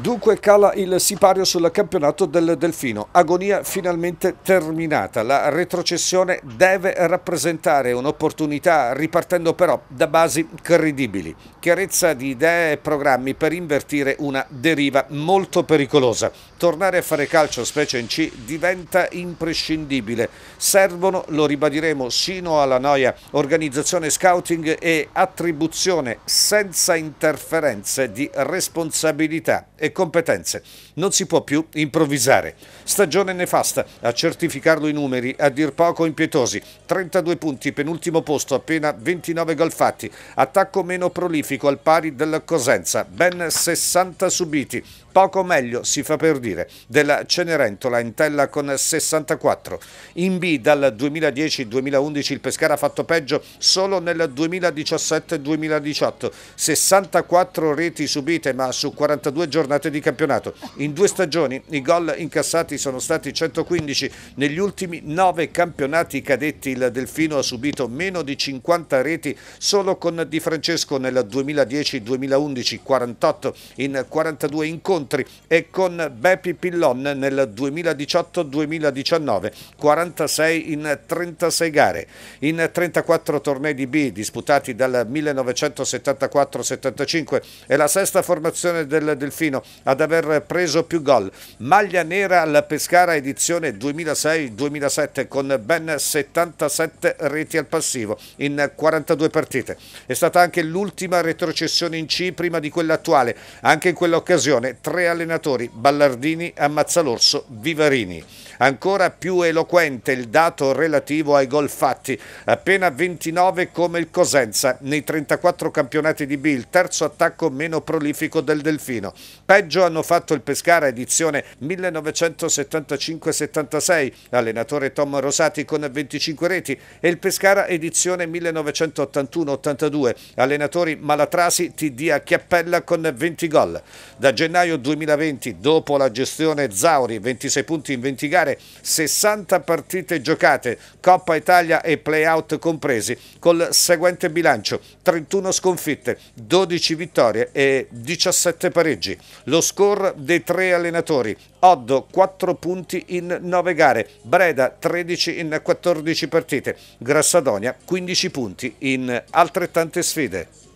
Dunque cala il sipario sul campionato del Delfino, agonia finalmente terminata, la retrocessione deve rappresentare un'opportunità ripartendo però da basi credibili, chiarezza di idee e programmi per invertire una deriva molto pericolosa, tornare a fare calcio specie in C diventa imprescindibile, servono, lo ribadiremo sino alla noia, organizzazione scouting e attribuzione senza interferenze di responsabilità e competenze. Non si può più improvvisare. Stagione nefasta, a certificarlo i numeri, a dir poco impietosi. 32 punti, penultimo posto, appena 29 gol fatti. Attacco meno prolifico al pari della Cosenza, ben 60 subiti. Poco meglio, si fa per dire, della Cenerentola in tella con 64. In B dal 2010-2011 il Pescara ha fatto peggio solo nel 2017-2018. 64 reti subite ma su 42 giornate giornate di campionato. In due stagioni i gol incassati sono stati 115. Negli ultimi nove campionati cadetti il Delfino ha subito meno di 50 reti solo con Di Francesco nel 2010-2011, 48 in 42 incontri e con Beppi Pillon nel 2018-2019, 46 in 36 gare. In 34 tornei di B disputati dal 1974-75 è la sesta formazione del Delfino ad aver preso più gol. Maglia nera alla Pescara edizione 2006-2007 con ben 77 reti al passivo in 42 partite. È stata anche l'ultima retrocessione in C prima di quella attuale. Anche in quell'occasione tre allenatori, Ballardini, Ammazzalorso, Vivarini. Ancora più eloquente il dato relativo ai gol fatti, appena 29 come il Cosenza nei 34 campionati di B, il terzo attacco meno prolifico del Delfino. Per pareggio hanno fatto il Pescara edizione 1975-76, allenatore Tom Rosati con 25 reti e il Pescara edizione 1981-82, allenatori Malatrasi, TD a Chiappella con 20 gol. Da gennaio 2020, dopo la gestione Zauri, 26 punti in 20 gare, 60 partite giocate, Coppa Italia e playout compresi, col seguente bilancio, 31 sconfitte, 12 vittorie e 17 pareggi. Lo score dei tre allenatori, Oddo 4 punti in 9 gare, Breda 13 in 14 partite, Grassadonia 15 punti in altrettante sfide.